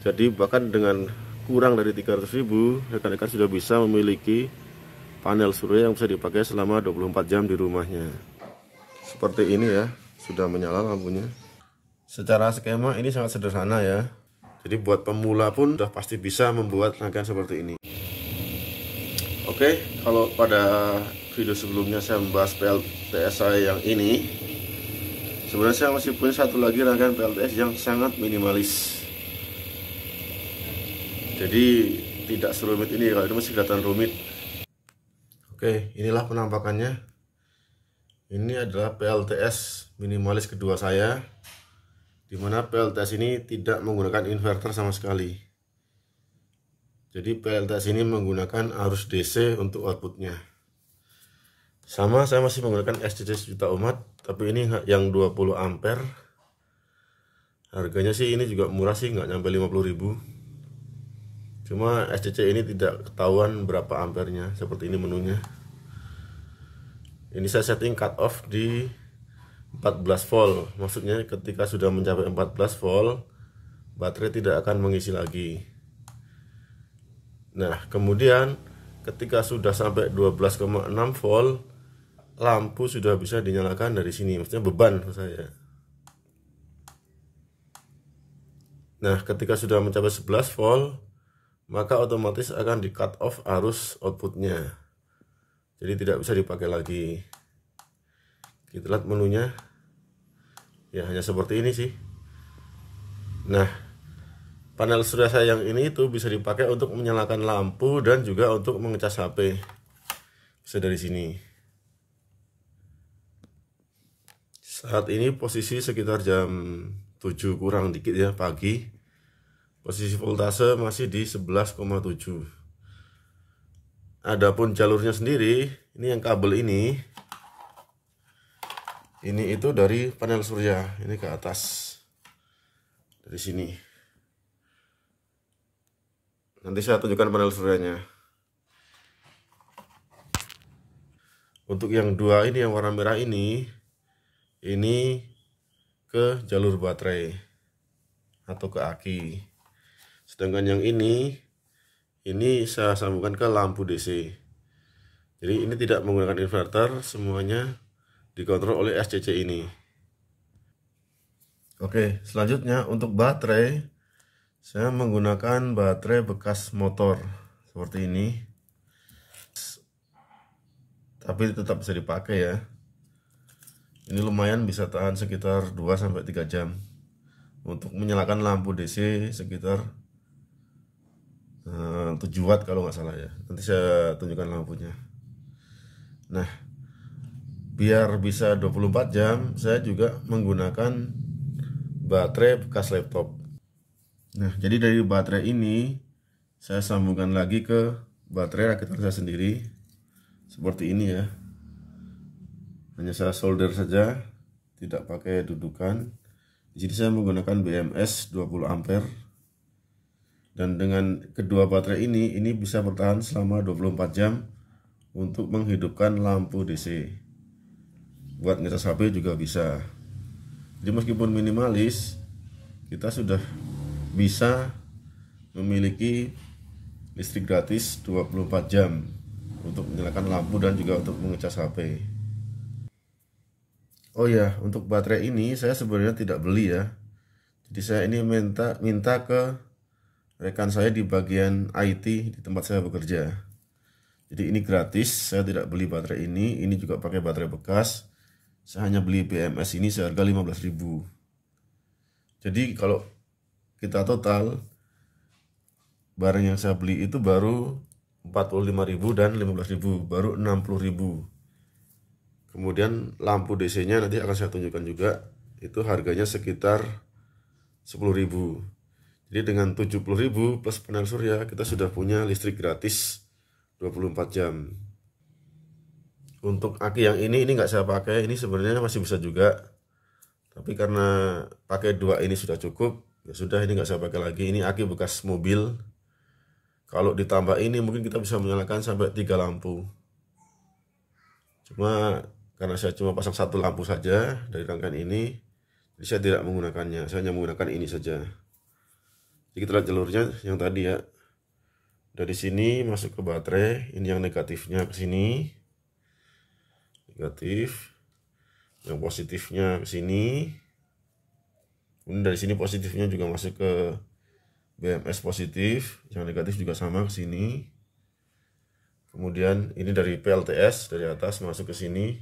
Jadi bahkan dengan kurang dari 300 ribu, rekan-rekan sudah bisa memiliki panel surya yang bisa dipakai selama 24 jam di rumahnya. Seperti ini ya, sudah menyala lampunya. Secara skema ini sangat sederhana ya. Jadi buat pemula pun sudah pasti bisa membuat rangkaian seperti ini. Oke, kalau pada video sebelumnya saya membahas PLTS saya yang ini, sebenarnya saya masih punya satu lagi rangkaian PLTS yang sangat minimalis jadi tidak serumit ini kalau itu masih kelihatan rumit oke inilah penampakannya ini adalah PLTS minimalis kedua saya dimana PLTS ini tidak menggunakan inverter sama sekali jadi PLTS ini menggunakan arus DC untuk outputnya sama saya masih menggunakan SCC juta umat tapi ini yang 20 ampere harganya sih ini juga murah sih nggak nyampe 50 ribu Cuma SCC ini tidak ketahuan berapa ampernya. Seperti ini menunya. Ini saya setting cut off di 14 volt. Maksudnya ketika sudah mencapai 14 volt, baterai tidak akan mengisi lagi. Nah, kemudian ketika sudah sampai 12,6 volt, lampu sudah bisa dinyalakan dari sini. Maksudnya beban saya. Nah, ketika sudah mencapai 11 volt, maka otomatis akan di cut off arus outputnya jadi tidak bisa dipakai lagi kita lihat menunya ya hanya seperti ini sih nah panel surya saya yang ini itu bisa dipakai untuk menyalakan lampu dan juga untuk mengecas HP bisa dari sini saat ini posisi sekitar jam 7 kurang dikit ya pagi Posisi voltase masih di 11,7. Adapun jalurnya sendiri, ini yang kabel ini ini itu dari panel surya, ini ke atas. Dari sini. Nanti saya tunjukkan panel suryanya. Untuk yang dua ini yang warna merah ini ini ke jalur baterai atau ke aki. Sedangkan yang ini ini saya sambungkan ke lampu DC. Jadi ini tidak menggunakan inverter, semuanya dikontrol oleh SCC ini. Oke, selanjutnya untuk baterai saya menggunakan baterai bekas motor seperti ini. Tapi tetap bisa dipakai ya. Ini lumayan bisa tahan sekitar 2 3 jam. Untuk menyalakan lampu DC sekitar 7 eh, watt kalau nggak salah ya nanti saya tunjukkan lampunya nah biar bisa 24 jam saya juga menggunakan baterai bekas laptop nah jadi dari baterai ini saya sambungkan lagi ke baterai rakitan saya sendiri seperti ini ya hanya saya solder saja tidak pakai dudukan Jadi saya menggunakan BMS 20 ampere dan dengan kedua baterai ini, ini bisa bertahan selama 24 jam untuk menghidupkan lampu DC. Buat ngecas HP juga bisa. Jadi meskipun minimalis, kita sudah bisa memiliki listrik gratis 24 jam untuk menyalakan lampu dan juga untuk mengecas HP. Oh ya, untuk baterai ini saya sebenarnya tidak beli ya. Jadi saya ini minta minta ke rekan saya di bagian IT di tempat saya bekerja. Jadi ini gratis, saya tidak beli baterai ini, ini juga pakai baterai bekas. Saya hanya beli BMS ini seharga 15.000. Jadi kalau kita total barang yang saya beli itu baru 45.000 dan 15.000, baru 60.000. Kemudian lampu DC-nya nanti akan saya tunjukkan juga, itu harganya sekitar 10.000. Jadi dengan 70.000 plus panel surya kita sudah punya listrik gratis 24 jam. Untuk aki yang ini ini nggak saya pakai, ini sebenarnya masih bisa juga. Tapi karena pakai dua ini sudah cukup, ya sudah ini nggak saya pakai lagi. Ini aki bekas mobil. Kalau ditambah ini mungkin kita bisa menyalakan sampai tiga lampu. Cuma karena saya cuma pasang satu lampu saja dari rangkaian ini, jadi saya tidak menggunakannya. Saya hanya menggunakan ini saja jadi kita lihat jalurnya yang tadi ya dari sini masuk ke baterai ini yang negatifnya ke sini negatif yang positifnya ke sini kemudian dari sini positifnya juga masuk ke BMS positif yang negatif juga sama ke sini kemudian ini dari PLTS dari atas masuk ke sini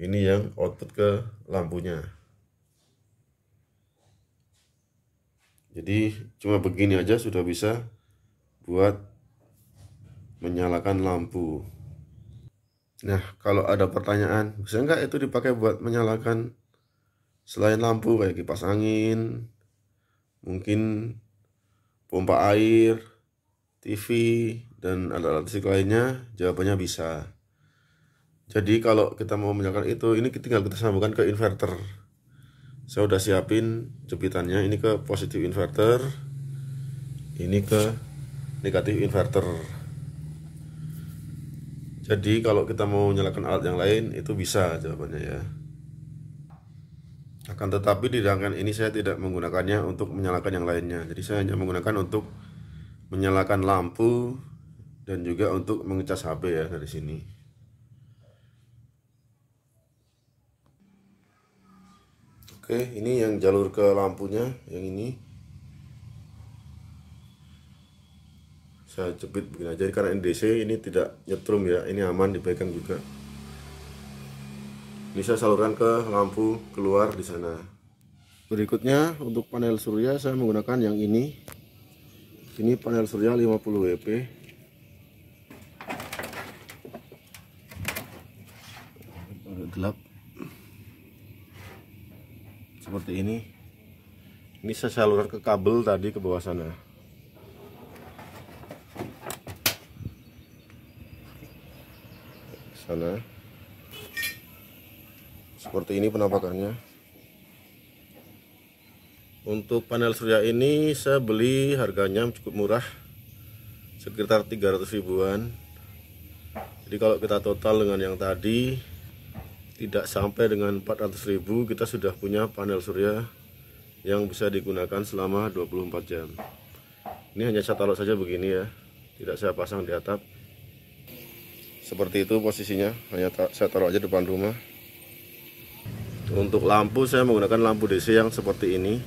ini yang output ke lampunya jadi cuma begini aja sudah bisa buat menyalakan lampu nah kalau ada pertanyaan bisa nggak itu dipakai buat menyalakan selain lampu kayak kipas angin mungkin pompa air TV dan alat-alat listrik lainnya jawabannya bisa jadi kalau kita mau menyalakan itu ini tinggal kita sambungkan ke inverter saya udah siapin jepitannya ini ke positif inverter ini ke negatif inverter jadi kalau kita mau nyalakan alat yang lain itu bisa jawabannya ya akan tetapi di rangkaian ini saya tidak menggunakannya untuk menyalakan yang lainnya jadi saya hanya menggunakan untuk menyalakan lampu dan juga untuk mengecas HP ya dari sini oke ini yang jalur ke lampunya yang ini saya jepit begini aja karena NDC ini tidak nyetrum ya ini aman dipegang juga ini saya salurkan ke lampu keluar di sana berikutnya untuk panel surya saya menggunakan yang ini ini panel surya 50 WP gelap seperti ini ini saya salurkan ke kabel tadi ke bawah sana sana seperti ini penampakannya untuk panel surya ini saya beli harganya cukup murah sekitar 300 ribuan jadi kalau kita total dengan yang tadi tidak sampai dengan 400 ribu, kita sudah punya panel surya yang bisa digunakan selama 24 jam ini hanya saya taruh saja begini ya tidak saya pasang di atap seperti itu posisinya hanya saya taruh aja depan rumah untuk lampu saya menggunakan lampu DC yang seperti ini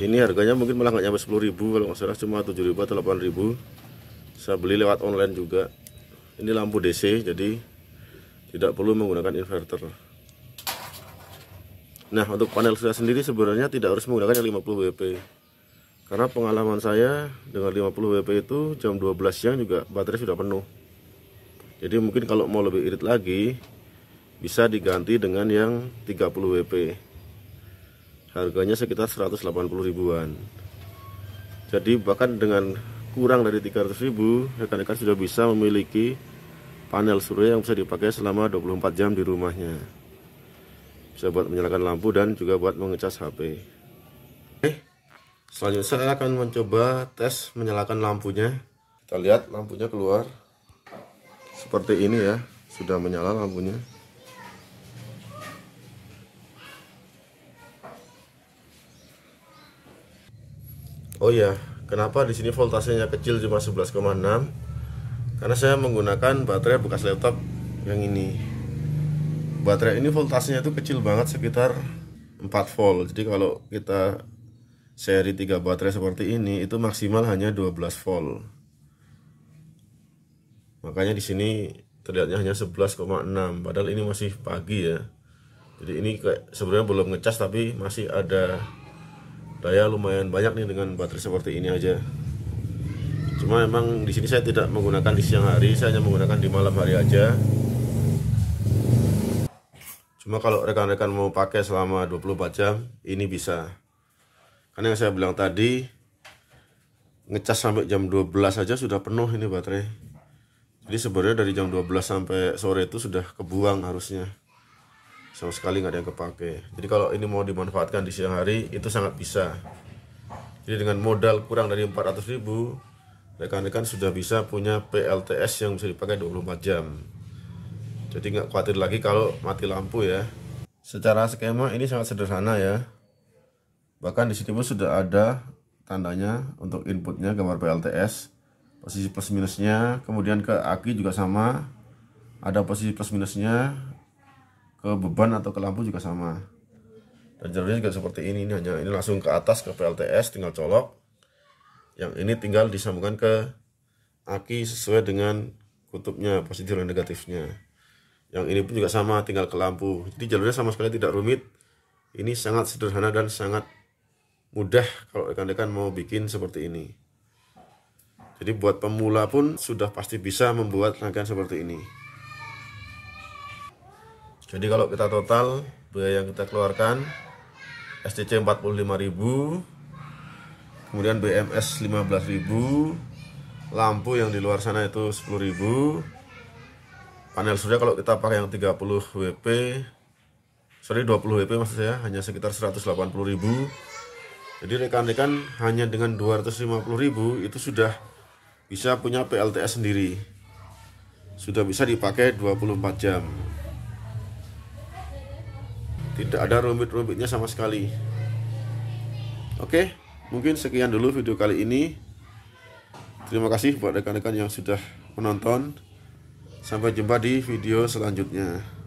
ini harganya mungkin malah nggak nyampe 10.000 kalau nggak salah cuma 7.000 atau 8.000 saya beli lewat online juga ini lampu DC jadi tidak perlu menggunakan inverter nah untuk panel surya sendiri sebenarnya tidak harus menggunakan yang 50 WP karena pengalaman saya dengan 50 WP itu jam 12 siang juga baterai sudah penuh jadi mungkin kalau mau lebih irit lagi bisa diganti dengan yang 30 WP harganya sekitar 180 ribuan jadi bahkan dengan kurang dari 300 ribu rekan-rekan sudah bisa memiliki panel surya yang bisa dipakai selama 24 jam di rumahnya bisa buat menyalakan lampu dan juga buat mengecas HP Oke, selanjutnya saya akan mencoba tes menyalakan lampunya kita lihat lampunya keluar seperti ini ya sudah menyala lampunya Oh ya, kenapa di sini voltasenya kecil cuma 11,6 karena saya menggunakan baterai bekas laptop yang ini baterai ini voltasenya itu kecil banget sekitar 4 volt jadi kalau kita seri 3 baterai seperti ini itu maksimal hanya 12 volt makanya di sini terlihatnya hanya 11,6 padahal ini masih pagi ya jadi ini kayak sebenarnya belum ngecas tapi masih ada daya lumayan banyak nih dengan baterai seperti ini aja cuma emang di sini saya tidak menggunakan di siang hari saya hanya menggunakan di malam hari aja cuma kalau rekan-rekan mau pakai selama 24 jam ini bisa karena yang saya bilang tadi ngecas sampai jam 12 saja sudah penuh ini baterai jadi sebenarnya dari jam 12 sampai sore itu sudah kebuang harusnya sama sekali nggak ada yang kepake jadi kalau ini mau dimanfaatkan di siang hari itu sangat bisa jadi dengan modal kurang dari 400 ribu rekan-rekan sudah bisa punya PLTS yang bisa dipakai 24 jam jadi nggak khawatir lagi kalau mati lampu ya secara skema ini sangat sederhana ya bahkan di sini pun sudah ada tandanya untuk inputnya gambar PLTS posisi plus minusnya kemudian ke aki juga sama ada posisi plus minusnya ke beban atau ke lampu juga sama dan jalurnya juga seperti ini ini hanya ini langsung ke atas ke PLTS tinggal colok yang ini tinggal disambungkan ke aki sesuai dengan kutubnya positif dan negatifnya yang ini pun juga sama tinggal ke lampu jadi jalurnya sama sekali tidak rumit ini sangat sederhana dan sangat mudah kalau rekan-rekan mau bikin seperti ini jadi buat pemula pun sudah pasti bisa membuat rangkaian seperti ini jadi kalau kita total biaya yang kita keluarkan STC 45.000 kemudian BMS 15.000 lampu yang di luar sana itu 10.000 panel surya kalau kita pakai yang 30 WP sorry 20 WP maksud saya hanya sekitar 180.000 jadi rekan-rekan hanya dengan 250.000 itu sudah bisa punya PLTS sendiri sudah bisa dipakai 24 jam tidak ada rumit-rumitnya sama sekali oke okay? Mungkin sekian dulu video kali ini. Terima kasih buat rekan-rekan yang sudah menonton. Sampai jumpa di video selanjutnya.